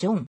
ジョン。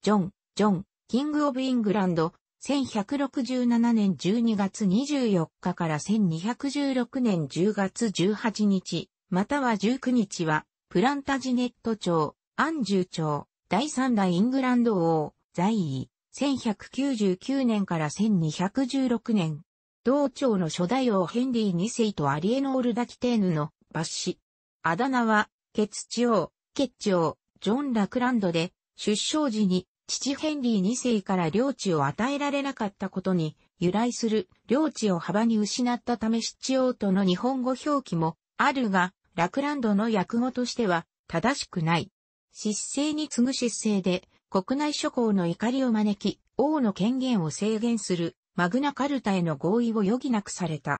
ジョン、ジョン、キング・オブ・イングランド、1167年12月24日から1216年10月18日、または19日は、プランタジネット朝、アンジュ朝、第3代イングランド王、在位、1199年から1216年、同朝の初代王ヘンリー2世とアリエノール・ダキテーヌの、抜子。あだ名は、ケツチ王、ケッチ王、ジョン・ラクランドで、出生時に父ヘンリー2世から領地を与えられなかったことに由来する領地を幅に失ったため七王との日本語表記もあるが、ラクランドの訳語としては正しくない。失勢に次ぐ失勢で国内諸侯の怒りを招き、王の権限を制限するマグナカルタへの合意を余儀なくされた。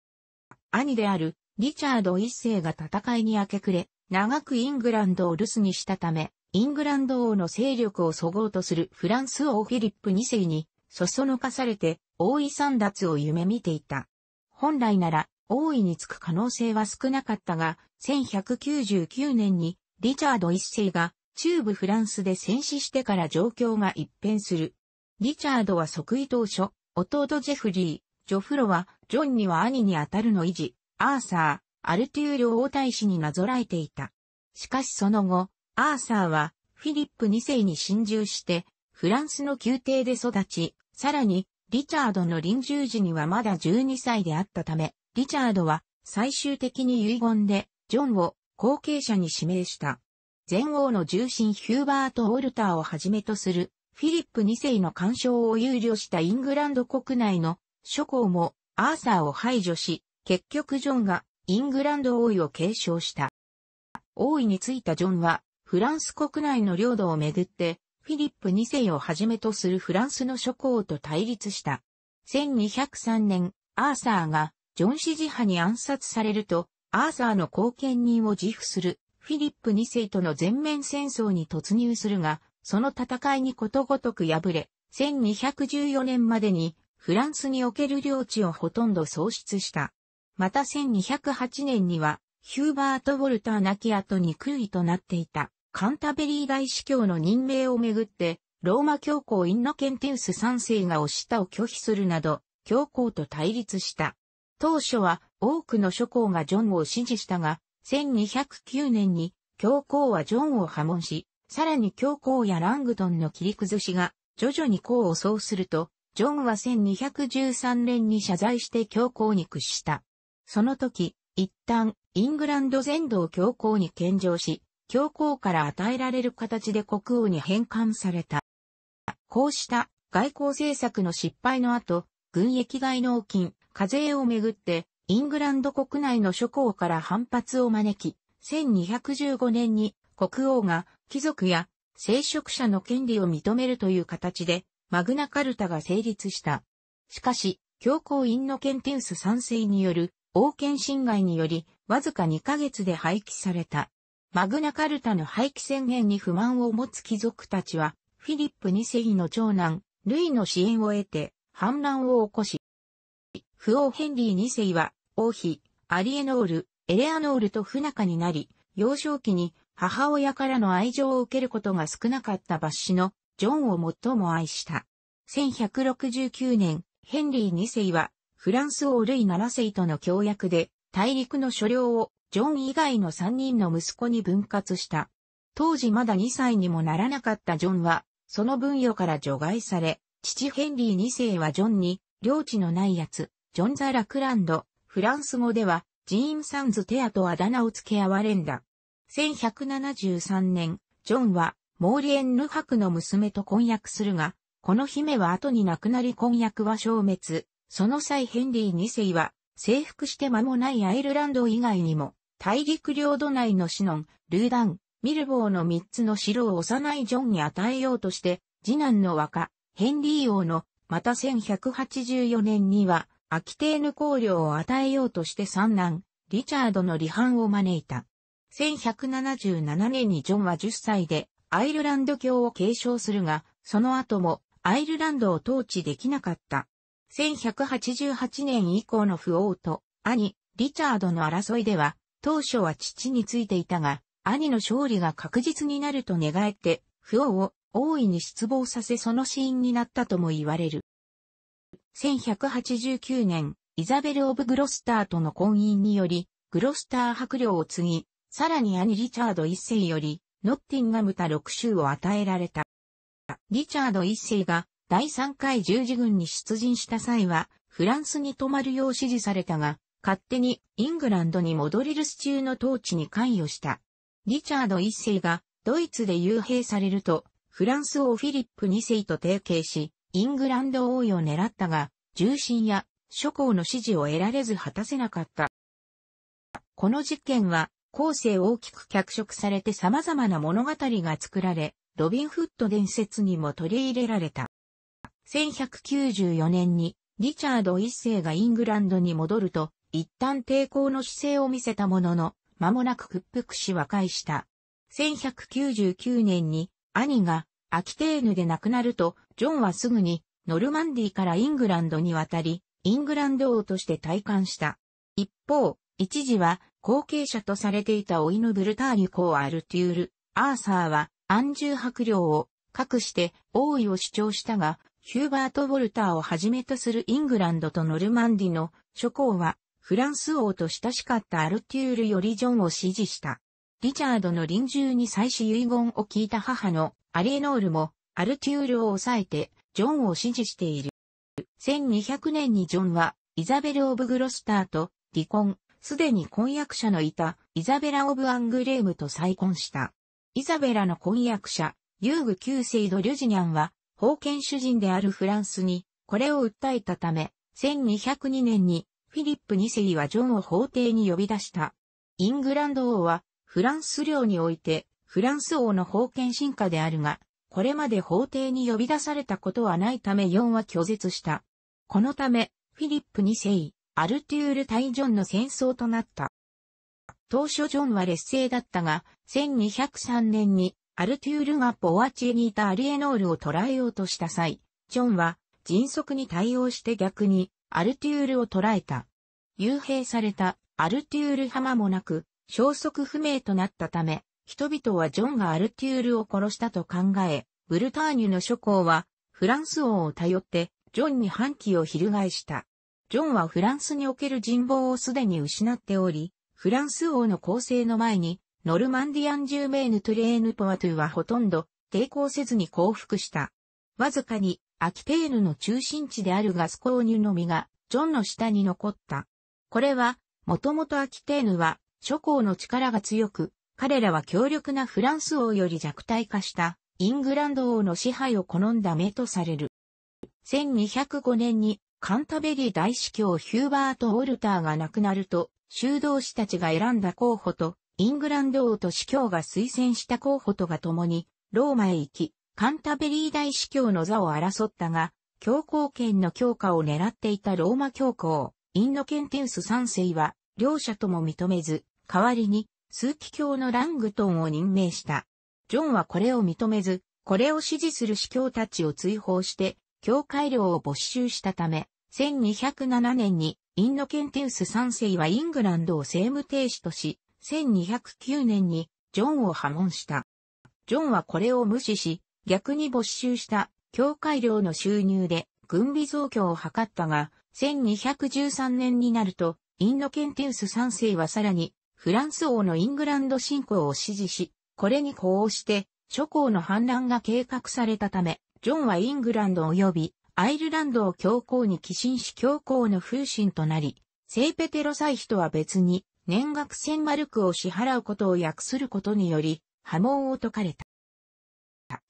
兄であるリチャード一世が戦いに明け暮れ、長くイングランドを留守にしたため、イングランド王の勢力をそごうとするフランス王フィリップ2世に、そそのかされて、王位三奪を夢見ていた。本来なら、王位につく可能性は少なかったが、1199年に、リチャード1世が、中部フランスで戦死してから状況が一変する。リチャードは即位当初、弟ジェフリー、ジョフロは、ジョンには兄にあたるの維持、アーサー、アルテューロ王太子になぞらえていた。しかしその後、アーサーはフィリップ2世に侵入して、フランスの宮廷で育ち、さらに、リチャードの臨終時にはまだ12歳であったため、リチャードは最終的に遺言で、ジョンを後継者に指名した。前王の重臣ヒューバート・オルターをはじめとする、フィリップ2世の干渉を憂慮したイングランド国内の諸侯もアーサーを排除し、結局ジョンがイングランド王位を継承した。王位についたジョンはフランス国内の領土をめぐって、フィリップ2世をはじめとするフランスの諸侯と対立した。1203年、アーサーが、ジョンシジ派に暗殺されると、アーサーの後見人を自負する、フィリップ2世との全面戦争に突入するが、その戦いにことごとく敗れ、1214年までに、フランスにおける領地をほとんど喪失した。また1208年には、ヒューバート・ウォルター亡き後に空位となっていた。カンタベリー大司教の任命をめぐって、ローマ教皇インノケンテウス3世が押したを拒否するなど、教皇と対立した。当初は多くの諸侯がジョンを支持したが、1209年に教皇はジョンを破門し、さらに教皇やラングトンの切り崩しが徐々に功を奏すると、ジョンは1213年に謝罪して教皇に屈した。その時、一旦イングランド全土を教皇に献上し、教皇から与えられる形で国王に返還された。こうした外交政策の失敗の後、軍役外納金、課税をめぐって、イングランド国内の諸侯から反発を招き、1215年に国王が貴族や聖職者の権利を認めるという形で、マグナカルタが成立した。しかし、教皇インノケンテウス3世による王権侵害により、わずか2ヶ月で廃棄された。マグナカルタの廃棄宣言に不満を持つ貴族たちは、フィリップ2世の長男、ルイの支援を得て、反乱を起こし、不王ヘンリー2世は、王妃、アリエノール、エレアノールと不仲になり、幼少期に母親からの愛情を受けることが少なかった抜ッのジョンを最も愛した。1169年、ヘンリー2世は、フランス王ルイ7世との協約で、大陸の所領をジョン以外の3人の息子に分割した。当時まだ2歳にもならなかったジョンは、その分与から除外され、父ヘンリー2世はジョンに、領地のないやつ、ジョン・ザ・ラクランド、フランス語では、ジーン・サンズ・テアとあだ名を付け合われんだ。1173年、ジョンは、モーリエンヌクの娘と婚約するが、この姫は後に亡くなり婚約は消滅。その際ヘンリー2世は、征服して間もないアイルランド以外にも、大陸領土内のシノン、ルーダン、ミルボーの三つの城を幼いジョンに与えようとして、次男の若、ヘンリー王の、また1184年には、アキテーヌ公領を与えようとして三男、リチャードの離反を招いた。1177年にジョンは10歳で、アイルランド教を継承するが、その後も、アイルランドを統治できなかった。1188年以降の不王と兄、リチャードの争いでは、当初は父についていたが、兄の勝利が確実になると願えて、不王を大いに失望させその死因になったとも言われる。1189年、イザベル・オブ・グロスターとの婚姻により、グロスター白領を継ぎ、さらに兄リチャード一世より、ノッティンガムタ六州を与えられた。リチャード一世が第3回十字軍に出陣した際は、フランスに泊まるよう指示されたが、勝手にイングランドに戻り留守中の統治に関与した。リチャード一世がドイツで幽閉されると、フランス王フィリップ二世と提携し、イングランド王位を狙ったが、重臣や諸侯の支持を得られず果たせなかった。この事件は、後世大きく脚色されて様々な物語が作られ、ロビンフット伝説にも取り入れられた。1194年にリチャード一世がイングランドに戻ると、一旦抵抗の姿勢を見せたものの、間もなく屈服し和解した。1199年に兄がアキテーヌで亡くなると、ジョンはすぐにノルマンディからイングランドに渡り、イングランド王として退官した。一方、一時は後継者とされていたオイヌ・ブルターニュ公アルテュール、アーサーは安住白領を隠して王位を主張したが、ヒューバート・ウォルターをはじめとするイングランドとノルマンディの諸侯は、フランス王と親しかったアルテュールよりジョンを支持した。リチャードの臨終に妻子遺言を聞いた母のアレーノールも、アルテュールを抑えて、ジョンを支持している。1200年にジョンは、イザベル・オブ・グロスターと離婚、すでに婚約者のいたイザベラ・オブ・アングレームと再婚した。イザベラの婚約者、ユーグ・旧世ド・リュジニャンは、封建主人であるフランスに、これを訴えたため、1202年にフィリップ2世はジョンを法廷に呼び出した。イングランド王はフランス領においてフランス王の封建進化であるが、これまで法廷に呼び出されたことはないため4は拒絶した。このため、フィリップ2世、アルテュール対ジョンの戦争となった。当初ジョンは劣勢だったが、1203年にアルトゥールがポワチエにいたアリエノールを捕らえようとした際、ジョンは迅速に対応して逆にアルトゥールを捕らえた。幽閉されたアルトゥール浜もなく、消息不明となったため、人々はジョンがアルトゥールを殺したと考え、ブルターニュの諸侯はフランス王を頼ってジョンに反旗を翻した。ジョンはフランスにおける人望をすでに失っており、フランス王の構成の前にノルマンディアンジューメーヌ・トゥレーヌ・ポワトゥはほとんど抵抗せずに降伏した。わずかにアキペーヌの中心地であるガスコーニュのみがジョンの下に残った。これは、もともとアキテーヌは諸侯の力が強く、彼らは強力なフランス王より弱体化したイングランド王の支配を好んだ目とされる。1205年にカンタベリー大司教ヒューバート・ウォルターが亡くなると、修道士たちが選んだ候補とイングランド王と司教が推薦した候補とが共に、ローマへ行き、カンタベリー大司教の座を争ったが、教皇権の強化を狙っていたローマ教皇、インノケンテウス3世は、両者とも認めず、代わりに、枢機教のラングトンを任命した。ジョンはこれを認めず、これを支持する司教たちを追放して、教会領を没収したため、1207年に、インノケンテウス3世はイングランドを政務停止とし、1209年にジョンを破門した。ジョンはこれを無視し、逆に没収した教会領の収入で軍備増強を図ったが、1213年になると、インノケンテウス3世はさらに、フランス王のイングランド侵攻を支持し、これに呼応して、諸侯の反乱が計画されたため、ジョンはイングランド及びアイルランドを教皇に寄進し教皇の風神となり、聖ペテロ祭妃とは別に年額千マルクを支払うことを約することにより、波紋を解かれた。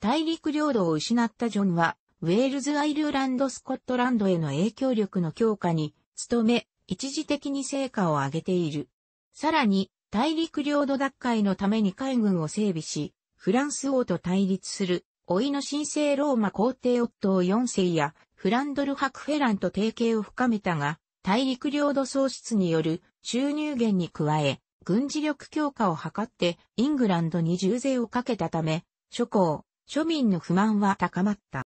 大陸領土を失ったジョンは、ウェールズ・アイルランド・スコットランドへの影響力の強化に、努め、一時的に成果を上げている。さらに、大陸領土奪回のために海軍を整備し、フランス王と対立する、老いの神聖ローマ皇帝夫を四4世や、フランドル・ハクフェランと提携を深めたが、大陸領土喪失による収入源に加え、軍事力強化を図ってイングランドに重税をかけたため、諸侯、庶民の不満は高まった。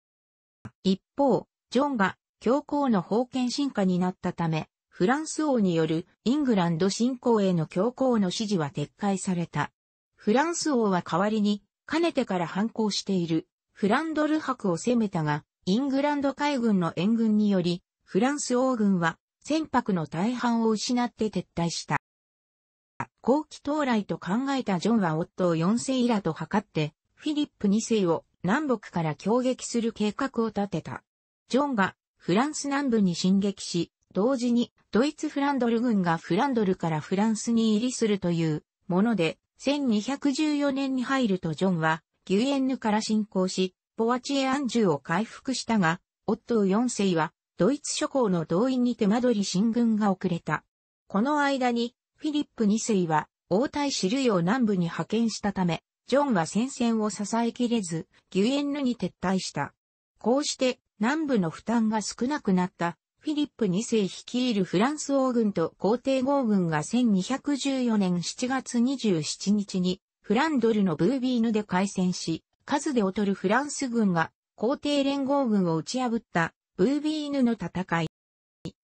一方、ジョンが教皇の封建進化になったため、フランス王によるイングランド侵攻への教皇の支持は撤回された。フランス王は代わりに、かねてから反抗しているフランドル博を攻めたが、イングランド海軍の援軍により、フランス王軍は船舶の大半を失って撤退した。後期到来と考えたジョンは夫を4世らと図って、フィリップ2世を南北から攻撃する計画を立てた。ジョンがフランス南部に進撃し、同時にドイツフランドル軍がフランドルからフランスに入りするというもので、1214年に入るとジョンはギュエンヌから侵攻し、ポワチエ・アンジュを回復したが、夫を四4世はドイツ諸侯の動員に手間取り進軍が遅れた。この間に、フィリップ2世は、王太子ルを南部に派遣したため、ジョンは戦線を支えきれず、ギュエンヌに撤退した。こうして、南部の負担が少なくなった、フィリップ2世率いるフランス王軍と皇帝王軍が1214年7月27日に、フランドルのブービーヌで開戦し、数で劣るフランス軍が皇帝連合軍を打ち破ったブービーヌの戦い。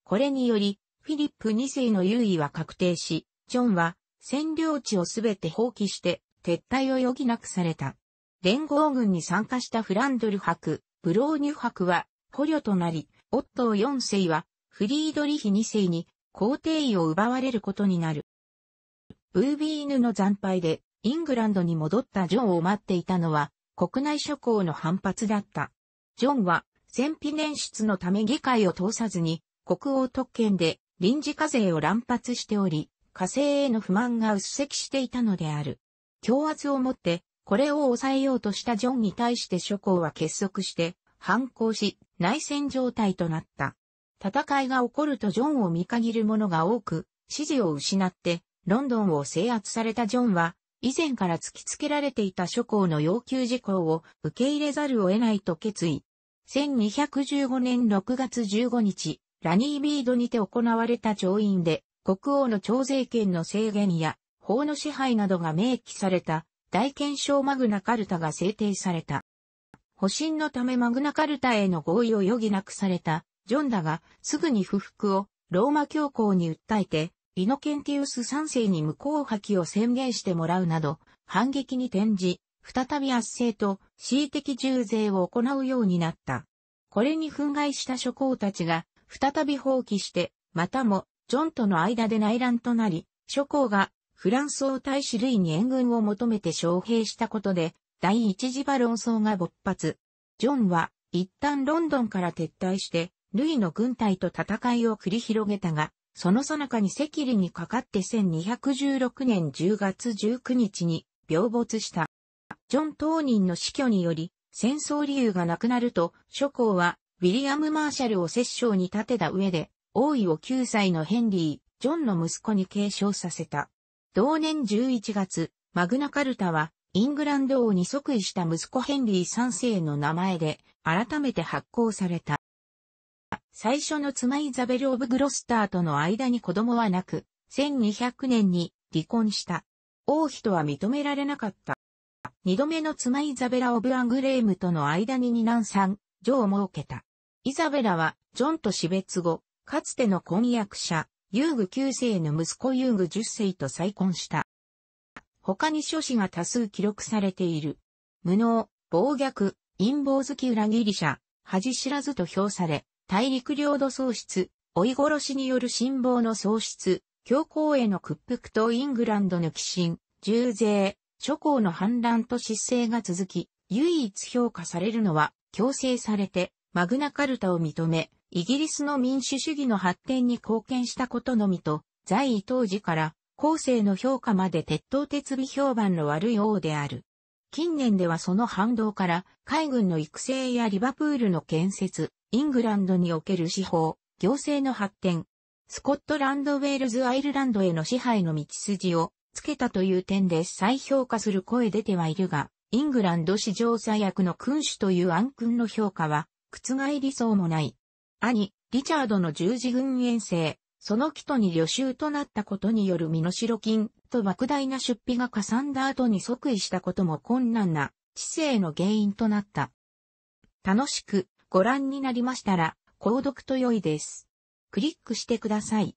これにより、フィリップ2世の優位は確定し、ジョンは占領地をすべて放棄して撤退を余儀なくされた。連合軍に参加したフランドル伯、ブローニュ伯は捕虜となり、オットー4世はフリードリヒ2世に皇帝位を奪われることになる。ブービーヌの惨敗でイングランドに戻ったジョンを待っていたのは国内諸侯の反発だった。ジョンは戦費捻出のため議会を通さずに、国王特権で臨時課税を乱発しており、課税への不満が薄積していたのである。強圧をもって、これを抑えようとしたジョンに対して諸侯は結束して、反抗し、内戦状態となった。戦いが起こるとジョンを見限る者が多く、支持を失って、ロンドンを制圧されたジョンは、以前から突きつけられていた諸侯の要求事項を受け入れざるを得ないと決意。1215年6月15日、ラニービードにて行われた調印で、国王の徴税権の制限や法の支配などが明記された大憲章マグナカルタが制定された。保身のためマグナカルタへの合意を余儀なくされたジョンだがすぐに不服をローマ教皇に訴えてイノケンティウス3世に無効破棄を宣言してもらうなど反撃に転じ再び圧政と恣意的重税を行うようになった。これに憤慨した諸侯たちが、再び放棄して、またも、ジョンとの間で内乱となり、諸侯がフランスを大使類に援軍を求めて招聘したことで、第一次馬論争が勃発。ジョンは、一旦ロンドンから撤退して、ルイの軍隊と戦いを繰り広げたが、その最中に赤痢にかかって1216年10月19日に病没した。ジョン当人の死去により、戦争理由がなくなると、諸侯は、ウィリアム・マーシャルを摂政に立てた上で、王位を9歳のヘンリー、ジョンの息子に継承させた。同年11月、マグナカルタは、イングランド王に即位した息子ヘンリー3世の名前で、改めて発行された。最初の妻イザベル・オブ・グロスターとの間に子供はなく、1200年に離婚した。王妃とは認められなかった。二度目の妻イザベラ・オブ・アングレームとの間に二男三女を設けた。イザベラは、ジョンと死別後、かつての婚約者、遊具九世の息子遊具十世と再婚した。他に諸子が多数記録されている。無能、暴虐、陰謀好き裏切り者、恥知らずと評され、大陸領土喪失、追い殺しによる辛抱の喪失、教皇への屈服とイングランドの寄進、重税、諸侯の反乱と失勢が続き、唯一評価されるのは、強制されて、マグナカルタを認め、イギリスの民主主義の発展に貢献したことのみと、在位当時から、後世の評価まで鉄頭鉄尾評判の悪い王である。近年ではその反動から、海軍の育成やリバプールの建設、イングランドにおける司法、行政の発展、スコットランド・ウェールズ・アイルランドへの支配の道筋をつけたという点で再評価する声出てはいるが、イングランド史上最悪の君主という暗君の評価は、覆りそうもない。兄、リチャードの十字軍遠征、その基とに旅衆となったことによる身代金と莫大な出費がかさんだ後に即位したことも困難な知性の原因となった。楽しくご覧になりましたら、購読と良いです。クリックしてください。